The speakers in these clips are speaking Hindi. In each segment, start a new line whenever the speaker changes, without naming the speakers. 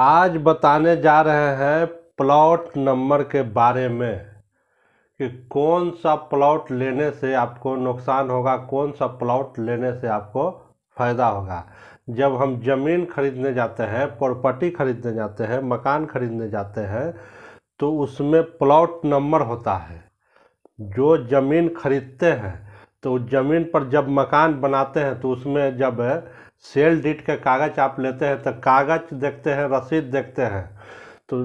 आज बताने जा रहे हैं प्लॉट नंबर के बारे में कि कौन सा प्लॉट लेने से आपको नुकसान होगा कौन सा प्लॉट लेने से आपको फ़ायदा होगा जब हम ज़मीन खरीदने जाते हैं प्रॉपर्टी खरीदने जाते हैं मकान खरीदने जाते हैं तो उसमें प्लॉट नंबर होता है जो ज़मीन खरीदते हैं तो ज़मीन पर जब मकान बनाते हैं तो उसमें जब सेल डीट का कागज़ आप लेते हैं तो कागज़ देखते हैं रसीद देखते हैं तो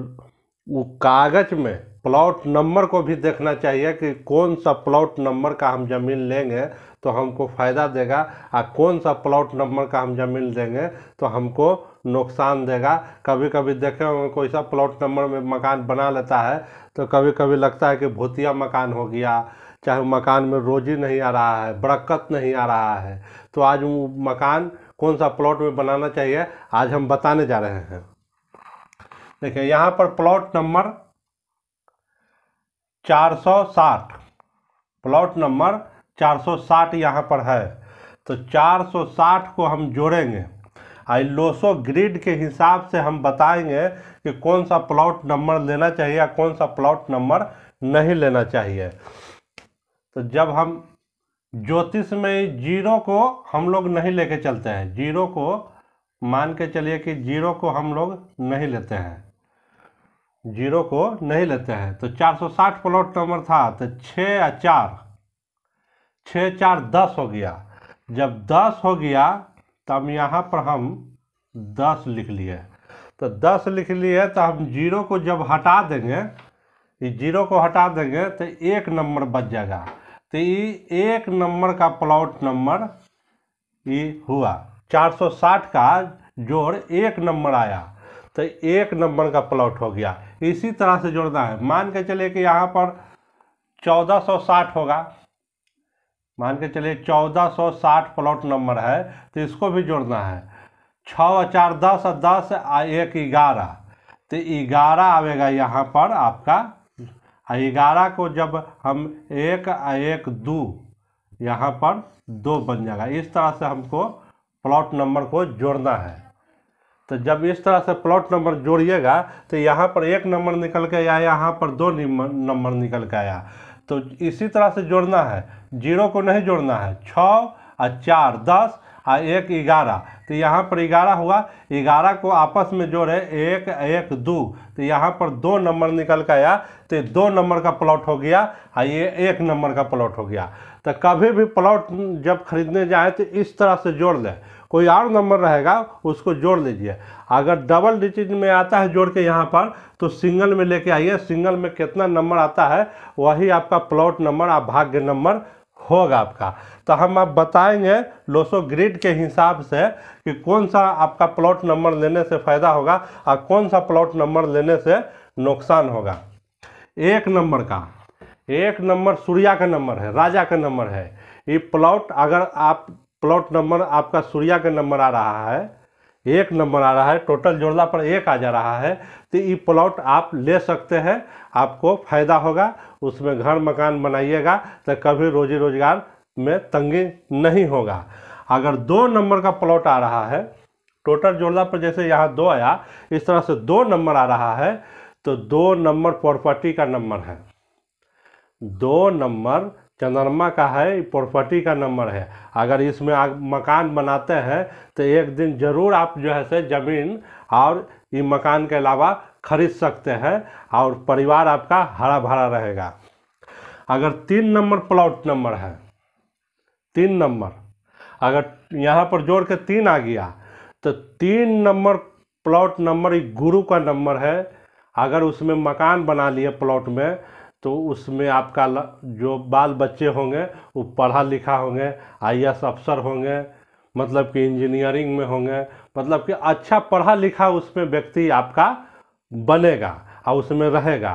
वो कागज़ में प्लॉट नंबर को भी देखना चाहिए कि कौन सा प्लॉट नंबर का हम ज़मीन लेंगे तो हमको फ़ायदा देगा और कौन सा प्लॉट नंबर का हम ज़मीन देंगे तो हमको नुकसान देगा कभी कभी देखे होंगे कोई सा प्लॉट नंबर में मकान बना लेता है तो कभी कभी लगता है कि भूतिया मकान हो गया चाहे मकान में रोजी नहीं आ रहा है बरक्क़त नहीं आ रहा है तो आज वो मकान कौन सा प्लॉट में बनाना चाहिए आज हम बताने जा रहे हैं देखिए यहाँ पर प्लॉट नंबर 460 प्लॉट नंबर 460 यहाँ पर है तो 460 को हम जोड़ेंगे आई लोसो ग्रिड के हिसाब से हम बताएंगे कि कौन सा प्लॉट नंबर लेना चाहिए या कौन सा प्लॉट नंबर नहीं लेना चाहिए तो जब हम ज्योतिष में जीरो को हम लोग नहीं लेके चलते हैं जीरो को मान के चलिए कि जीरो को हम लोग नहीं लेते हैं जीरो को नहीं लेते हैं तो 460 प्लॉट नंबर था तो छः या चार छः चार दस हो गया जब दस हो गया तब यहाँ पर हम दस लिख लिए तो दस लिख लिए तो हम जीरो को जब हटा देंगे जीरो को हटा देंगे तो एक नंबर बच जाएगा तो ये एक नंबर का प्लॉट नंबर ये हुआ 460 का जोड़ एक नंबर आया तो एक नंबर का प्लॉट हो गया इसी तरह से जोड़ना है मान के चले कि यहाँ पर 1460 होगा मान के चले 1460 प्लॉट नंबर है तो इसको भी जोड़ना है छः चार दस दस एक ग्यारह तो ग्यारह आवेगा यहाँ पर आपका ग्यारह को जब हम एक एक दो यहाँ पर दो बन जाएगा इस तरह से हमको प्लॉट नंबर को जोड़ना है तो जब इस तरह से प्लॉट नंबर जोड़िएगा तो यहाँ पर एक नंबर निकल के आया यहाँ पर दो नंबर निकल के आया तो इसी तरह से जोड़ना है जीरो को नहीं जोड़ना है छः और चार दस और हाँ, एक ग्यारह तो यहाँ पर ग्यारह हुआ ग्यारह को आपस में जोड़े एक एक दो तो यहाँ पर दो नंबर निकल के आया तो दो नंबर का प्लॉट हो गया और हाँ, ये एक नंबर का प्लॉट हो गया तो कभी भी प्लॉट जब खरीदने जाए तो इस तरह से जोड़ लें कोई और नंबर रहेगा उसको जोड़ लीजिए अगर डबल डिजिट में आता है जोड़ के यहाँ पर तो सिंगल में लेके आइए सिंगल में कितना नंबर आता है वही आपका प्लॉट नंबर और भाग्य नंबर होगा आपका तो हम आप बताएंगे लोसो ग्रिड के हिसाब से कि कौन सा आपका प्लॉट नंबर लेने से फ़ायदा होगा और कौन सा प्लॉट नंबर लेने से नुकसान होगा एक नंबर का एक नंबर सूर्या का नंबर है राजा का नंबर है ये प्लॉट अगर आप प्लॉट नंबर आपका सूर्या का नंबर आ रहा है एक नंबर आ रहा है टोटल जोड़ला पर एक आ जा रहा है तो ये प्लॉट आप ले सकते हैं आपको फ़ायदा होगा उसमें घर मकान बनाइएगा तो कभी रोजी रोजगार में तंगी नहीं होगा अगर दो नंबर का प्लॉट आ रहा है टोटल जोड़ला पर जैसे यहाँ दो आया इस तरह से दो नंबर आ रहा है तो दो नंबर प्रॉपर्टी का नंबर है दो नंबर चंद्रमा का है प्रॉपर्टी का नंबर है अगर इसमें आप मकान बनाते हैं तो एक दिन ज़रूर आप जो है से ज़मीन और ये मकान के अलावा खरीद सकते हैं और परिवार आपका हरा भरा रहेगा अगर तीन नंबर प्लॉट नंबर है तीन नंबर अगर यहाँ पर जोड़ के तीन आ गया तो तीन नंबर प्लॉट नंबर एक गुरु का नंबर है अगर उसमें मकान बना लिए प्लॉट में तो उसमें आपका जो बाल बच्चे होंगे वो पढ़ा लिखा होंगे आई अफसर होंगे मतलब कि इंजीनियरिंग में होंगे मतलब कि अच्छा पढ़ा लिखा उसमें व्यक्ति आपका बनेगा और उसमें रहेगा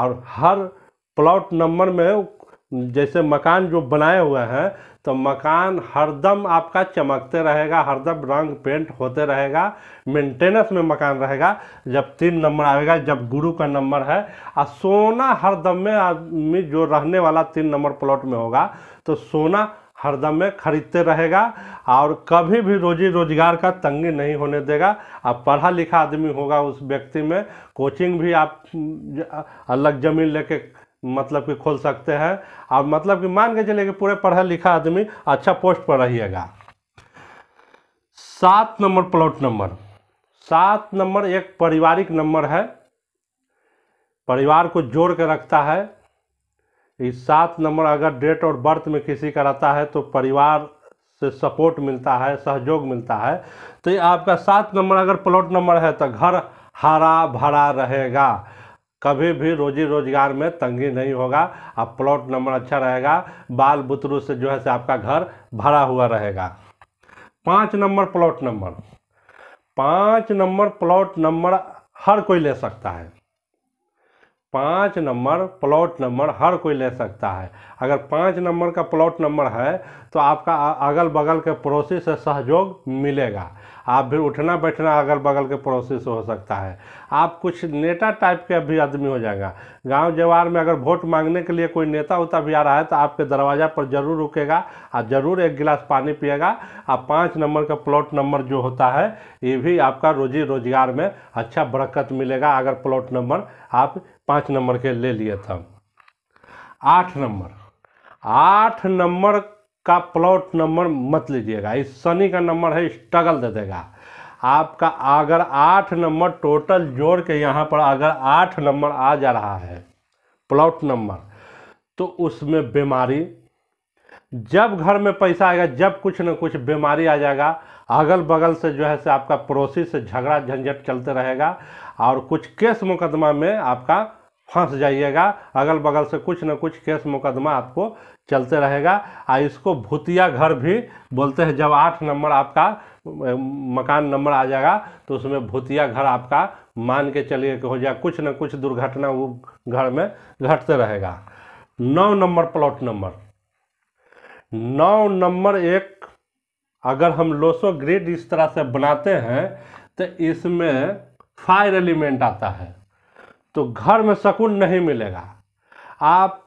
और हर प्लॉट नंबर में जैसे मकान जो बनाए हुए हैं तो मकान हरदम आपका चमकते रहेगा हरदम रंग पेंट होते रहेगा मेंटेनेंस में मकान रहेगा जब तीन नंबर आएगा जब गुरु का नंबर है और सोना हरदम में आदमी जो रहने वाला तीन नंबर प्लॉट में होगा तो सोना हरदम में खरीदते रहेगा और कभी भी रोजी रोजगार का तंगी नहीं होने देगा अब पढ़ा लिखा आदमी होगा उस व्यक्ति में कोचिंग भी आप अलग ज़मीन लेके मतलब कि खोल सकते हैं और मतलब कि मान के चले कि पूरे पढ़ा लिखा आदमी अच्छा पोस्ट पर रहिएगा सात नंबर प्लॉट नंबर सात नंबर एक पारिवारिक नंबर है परिवार को जोड़ के रखता है इस सात नंबर अगर डेट और बर्थ में किसी का रहता है तो परिवार से सपोर्ट मिलता है सहयोग मिलता है तो ये आपका सात नंबर अगर प्लॉट नंबर है तो घर हरा भरा रहेगा कभी भी रोजी रोजगार में तंगी नहीं होगा आप प्लॉट नंबर अच्छा रहेगा बाल बुतरू से जो है से आपका घर भरा हुआ रहेगा पाँच नंबर प्लॉट नंबर पाँच नंबर प्लॉट नंबर हर कोई ले सकता है पाँच नंबर प्लॉट नंबर हर कोई ले सकता है अगर पाँच नंबर का प्लॉट नंबर है तो आपका अगल बगल के पड़ोसी से सहयोग मिलेगा आप भी उठना बैठना अगल बगल के पड़ोसी से हो सकता है आप कुछ नेता टाइप के भी आदमी हो जाएगा गांव जवार में अगर वोट मांगने के लिए कोई नेता उता भी आ रहा है तो आपके दरवाज़ा पर ज़रूर रुकेगा और ज़रूर एक गिलास पानी पिएगा और पाँच नंबर का प्लॉट नंबर जो होता है ये भी आपका रोजी रोजगार में अच्छा बरकत मिलेगा अगर प्लॉट नंबर आप पाँच नंबर के ले लिया था आठ नंबर आठ नंबर का प्लॉट नंबर मत लीजिएगा इस शनि का नंबर है स्ट्रगल दे देगा आपका अगर आठ नंबर टोटल जोड़ के यहाँ पर अगर आठ नंबर आ जा रहा है प्लॉट नंबर तो उसमें बीमारी जब घर में पैसा आएगा जब कुछ ना कुछ बीमारी आ जाएगा अगल बगल से जो है से आपका पड़ोसी से झगड़ा झंझट चलते रहेगा और कुछ केस मुकदमा में आपका फंस जाइएगा अगल बगल से कुछ न कुछ केस मुकदमा आपको चलते रहेगा आ इसको भूतिया घर भी बोलते हैं जब आठ नंबर आपका मकान नंबर आ जाएगा तो उसमें भूतिया घर आपका मान के चलिए कि हो जाए कुछ न कुछ दुर्घटना वो घर में घटते रहेगा नौ नंबर प्लॉट नंबर नौ नंबर एक अगर हम लोसो ग्रिड इस तरह से बनाते हैं तो इसमें फायर एलिमेंट आता है तो घर में सुकून नहीं मिलेगा आप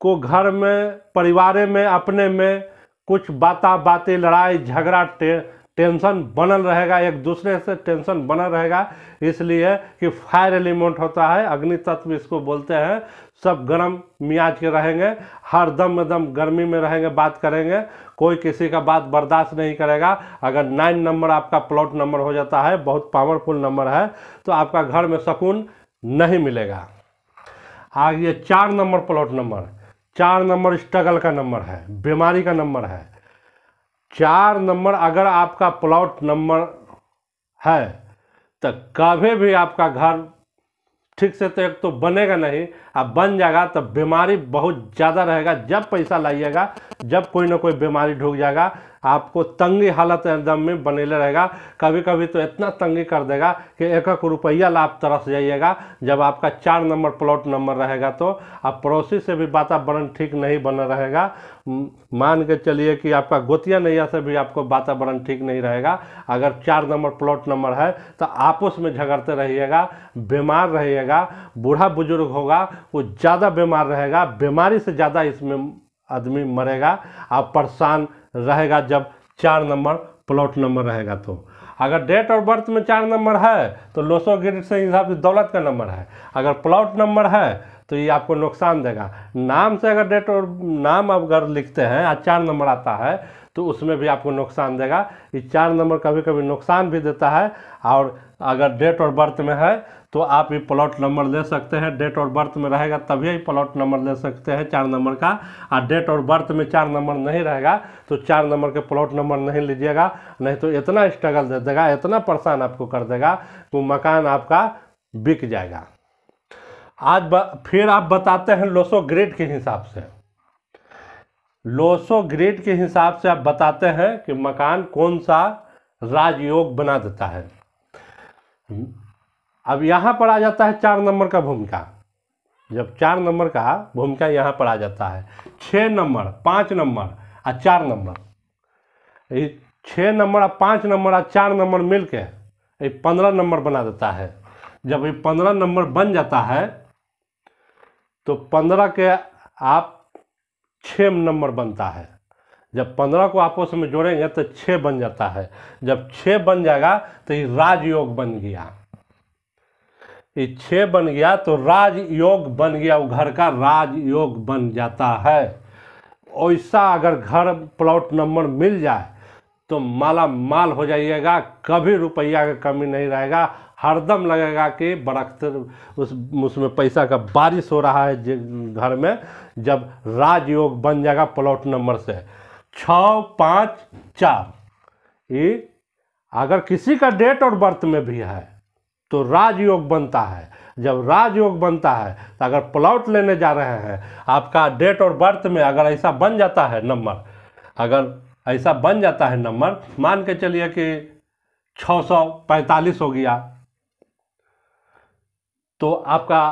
को घर में परिवार में अपने में कुछ बाता बातें लड़ाई झगड़ा टे, टेंशन बनल रहेगा एक दूसरे से टेंशन बना रहेगा इसलिए कि फायर एलिमेंट होता है अग्नि तत्व इसको बोलते हैं सब गर्म मियाज के रहेंगे हर दम एकदम गर्मी में रहेंगे बात करेंगे कोई किसी का बात बर्दाश्त नहीं करेगा अगर नाइन नंबर आपका प्लॉट नंबर हो जाता है बहुत पावरफुल नंबर है तो आपका घर में सुकून नहीं मिलेगा आगे ये चार नंबर प्लॉट नंबर चार नंबर स्ट्रगल का नंबर है बीमारी का नंबर है चार नंबर अगर आपका प्लॉट नंबर है तो कभी भी आपका घर ठीक से तो एक तो बनेगा नहीं अब बन जाएगा तो बीमारी बहुत ज़्यादा रहेगा जब पैसा लाइएगा जब कोई ना कोई बीमारी ढूक जाएगा आपको तंगी हालत एकदम में बनेले रहेगा कभी कभी तो इतना तंगी कर देगा कि एक एक रुपया लाभ तरस जाइएगा जब आपका चार नंबर प्लॉट नंबर रहेगा तो आप पड़ोसी से भी वातावरण ठीक नहीं बना रहेगा मान के चलिए कि आपका गोतिया नैया से भी आपको वातावरण ठीक नहीं रहेगा अगर चार नंबर प्लॉट नंबर है तो आपस में झगड़ते रहिएगा बीमार रहिएगा बूढ़ा बुजुर्ग होगा वो ज़्यादा बीमार रहेगा बीमारी से ज़्यादा इसमें आदमी मरेगा आप परेशान रहेगा जब चार नंबर प्लॉट नंबर रहेगा तो अगर डेट और बर्थ में चार नंबर है तो लोसो ग्रिड से हिसाब से दौलत का नंबर है अगर प्लॉट नंबर है तो ये आपको नुकसान देगा नाम से अगर डेट और नाम अगर लिखते हैं या चार नंबर आता है तो उसमें भी आपको नुकसान देगा ये चार नंबर कभी कभी नुकसान भी देता है और अगर डेट और बर्थ में है तो आप ये प्लॉट नंबर ले सकते हैं डेट और बर्थ में रहेगा तभी ही प्लॉट नंबर ले सकते हैं चार नंबर का और डेट और बर्थ में चार नंबर नहीं रहेगा तो चार नंबर के प्लॉट नंबर नहीं लीजिएगा नहीं तो इतना स्ट्रगल दे देगा इतना परेशान आपको कर देगा तो मकान आपका बिक जाएगा आज फिर आप बताते हैं लोसो ग्रेड के हिसाब से लोसो ग्रेड के हिसाब से आप बताते हैं कि मकान कौन सा राजयोग बना देता है अब यहाँ पर आ जाता है चार नंबर का भूमिका जब चार नंबर का भूमिका यहाँ पर आ जाता है छः नंबर पाँच नंबर और चार नंबर ये छः नंबर और पाँच नंबर और चार नंबर मिल के ये पंद्रह नंबर बना देता है जब ये पंद्रह नंबर बन जाता है तो पंद्रह के आप छः नंबर बनता है जब पंद्रह को आपस में जोड़ेंगे तो छः बन जाता है जब छः बन जाएगा तो ये राजयोग बन गया ये छः बन गया तो राजयोग बन गया वो घर का राजयोग बन जाता है ऐसा अगर घर प्लॉट नंबर मिल जाए तो माला माल हो जाइएगा कभी रुपया का कमी नहीं रहेगा हरदम लगेगा कि बरक्त उस उसमें पैसा का बारिश हो रहा है घर में जब राजयोग बन जाएगा प्लॉट नंबर से छ पाँच चार ये अगर किसी का डेट और बर्थ में भी है तो राजयोग बनता है जब राजयोग बनता है तो अगर प्लॉट लेने जा रहे हैं आपका डेट और बर्थ में अगर ऐसा बन जाता है नंबर अगर ऐसा बन जाता है नंबर मान के चलिए कि 645 हो गया तो आपका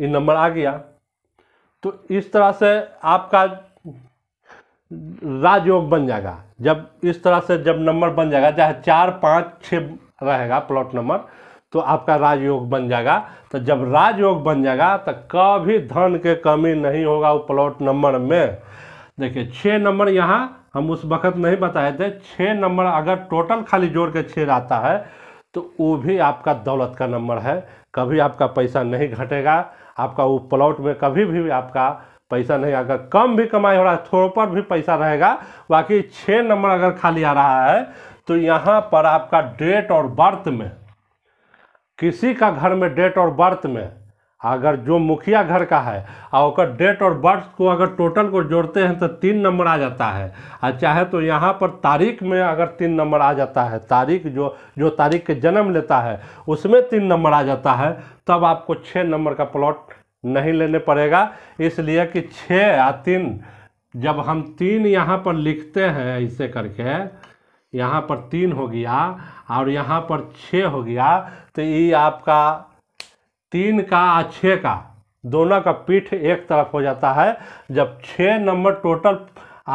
ये नंबर आ गया तो इस तरह से आपका राजयोग बन जाएगा जब इस तरह से जब नंबर बन जाएगा चाहे चार पाँच छः रहेगा प्लॉट नंबर तो आपका राजयोग बन जाएगा तो जब राजयोग बन जाएगा तो कभी धन के कमी नहीं होगा वो प्लॉट नंबर में देखिए छः नंबर यहाँ हम उस वक्त नहीं बताए थे छः नंबर अगर टोटल खाली जोड़ के छः आता है तो वो भी आपका दौलत का नंबर है कभी आपका पैसा नहीं घटेगा आपका वो प्लॉट में कभी भी आपका पैसा नहीं आएगा कम भी कमाई हो रहा है थोड़ा पर भी पैसा रहेगा बाकी छः नंबर अगर खाली आ रहा है तो यहाँ पर आपका डेट और बर्थ में किसी का घर में डेट और बर्थ में अगर जो मुखिया घर का है और उसका डेट और बर्थ को अगर टोटल को जोड़ते हैं तो तीन नंबर आ जाता है और चाहे तो यहाँ पर तारीख में अगर तीन नंबर आ जाता है तारीख जो जो तारीख के जन्म लेता है उसमें तीन नंबर आ जाता है तब आपको छः नंबर का प्लॉट नहीं लेने पड़ेगा इसलिए कि छः या तीन जब हम तीन यहाँ पर लिखते हैं ऐसे करके यहाँ पर तीन हो गया और यहाँ पर छः हो गया तो ये आपका तीन का और छः का दोनों का पीठ एक तरफ हो जाता है जब छः नंबर टोटल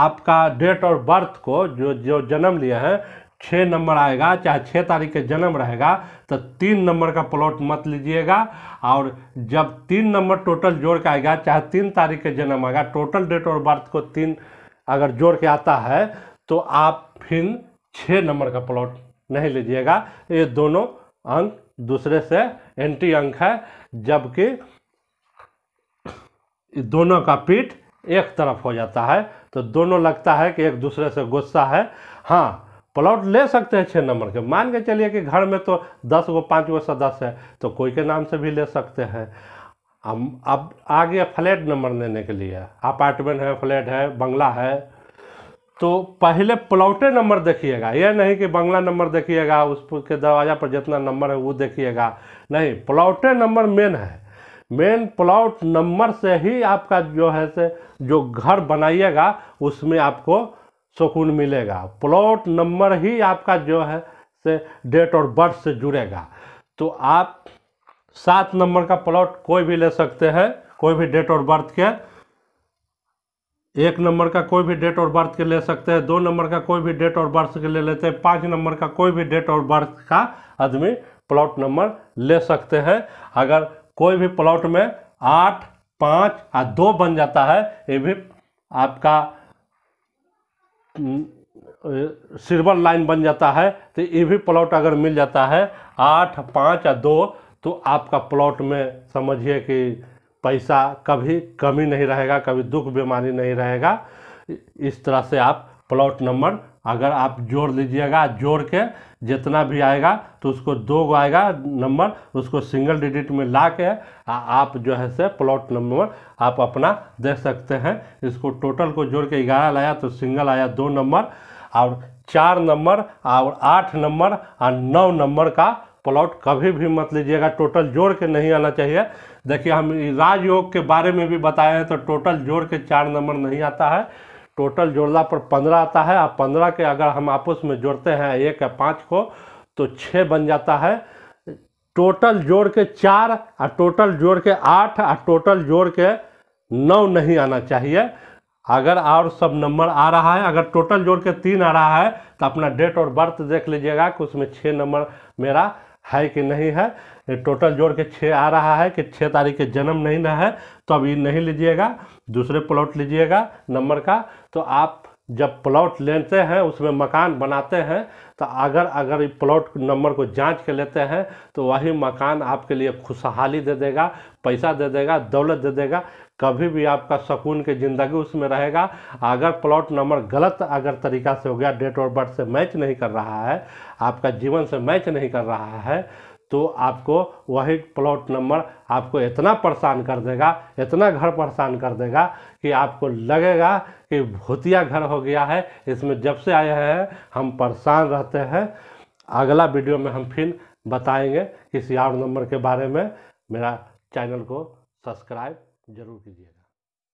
आपका डेट और बर्थ को जो जो जन्म लिए हैं छः नंबर आएगा चाहे छः तारीख के जन्म रहेगा तो तीन नंबर का प्लॉट मत लीजिएगा और जब तीन नंबर टोटल जोड़ के आएगा चाहे तीन तारीख के जन्म आएगा टोटल डेट और बर्थ को तीन अगर जोड़ के आता है तो आप फिर छः नंबर का प्लॉट नहीं लीजिएगा ये दोनों अंक दूसरे से एंटी अंक है जबकि दोनों का पीठ एक तरफ हो जाता है तो दोनों लगता है कि एक दूसरे से गुस्सा है हाँ प्लॉट ले सकते हैं छः नंबर के मान के चलिए कि घर में तो दस गो पाँच गो सदस्य है तो कोई के नाम से भी ले सकते हैं हम अब आगे फ्लैट नंबर लेने के लिए अपार्टमेंट है फ्लैट है बंगला है तो पहले प्लॉटे नंबर देखिएगा यह नहीं कि बंगला नंबर देखिएगा उसके दरवाज़ा पर जितना नंबर है वो देखिएगा नहीं प्लॉटे नंबर मेन है मेन प्लॉट नंबर से ही आपका जो है से जो घर बनाइएगा उसमें आपको सुकून मिलेगा प्लॉट नंबर ही आपका जो है से डेट और बर्थ से जुड़ेगा तो आप सात नंबर का प्लॉट कोई भी ले सकते हैं कोई भी डेट और बर्थ के एक नंबर का कोई भी डेट और बर्थ के ले सकते हैं दो नंबर का कोई भी डेट और बर्थ के ले लेते हैं पाँच नंबर का कोई भी डेट और बर्थ का आदमी प्लॉट नंबर ले सकते हैं अगर कोई भी प्लॉट में आठ पाँच और दो बन जाता है ये भी आपका हम्म, सिल्वर लाइन बन जाता है तो ये भी प्लॉट अगर मिल जाता है आठ पाँच या दो तो आपका प्लॉट में समझिए कि पैसा कभी कमी नहीं रहेगा कभी दुख बीमारी नहीं रहेगा इस तरह से आप प्लॉट नंबर अगर आप जोड़ लीजिएगा जोड़ के जितना भी आएगा तो उसको दो गो आएगा नंबर उसको सिंगल डिजिट में ला के आप जो है से प्लॉट नंबर आप अपना दे सकते हैं इसको टोटल को जोड़ के ग्यारह लाया तो सिंगल आया दो नंबर और चार नंबर और आठ नंबर और नौ नंबर का प्लॉट कभी भी मत लीजिएगा टोटल जोड़ के नहीं आना चाहिए देखिए हम राजयोग के बारे में भी बताए हैं तो टोटल जोड़ के चार नंबर नहीं आता है टोटल जोड़ला पर पंद्रह आता है और पंद्रह के अगर हम आपस में जोड़ते हैं एक या पाँच को तो छः बन जाता है टोटल जोड़ के चार और टोटल जोड़ के आठ और टोटल जोड़ के नौ नहीं आना चाहिए अगर और सब नंबर आ रहा है अगर टोटल जोड़ के तीन आ रहा है तो अपना डेट और बर्थ देख लीजिएगा कि उसमें छः नंबर मेरा है कि नहीं है टोटल जोड़ के छः आ रहा है कि छः तारीख के जन्म नहीं ना है तो अब ये नहीं लीजिएगा दूसरे प्लॉट लीजिएगा नंबर का तो आप जब प्लॉट लेते हैं उसमें मकान बनाते हैं तो अगर अगर ये प्लॉट नंबर को जांच के लेते हैं तो वही मकान आपके लिए खुशहाली दे देगा पैसा दे देगा दौलत दे देगा कभी भी आपका सकून की ज़िंदगी उसमें रहेगा अगर प्लॉट नंबर गलत अगर तरीका से हो गया डेट ऑफ बर्थ से मैच नहीं कर रहा है आपका जीवन से मैच नहीं कर रहा है तो आपको वही प्लॉट नंबर आपको इतना परेशान कर देगा इतना घर परेशान कर देगा कि आपको लगेगा कि भूतिया घर हो गया है इसमें जब से आए हैं हम परेशान रहते हैं अगला वीडियो में हम फिर बताएंगे किसी और नंबर के बारे में मेरा चैनल को सब्सक्राइब ज़रूर कीजिएगा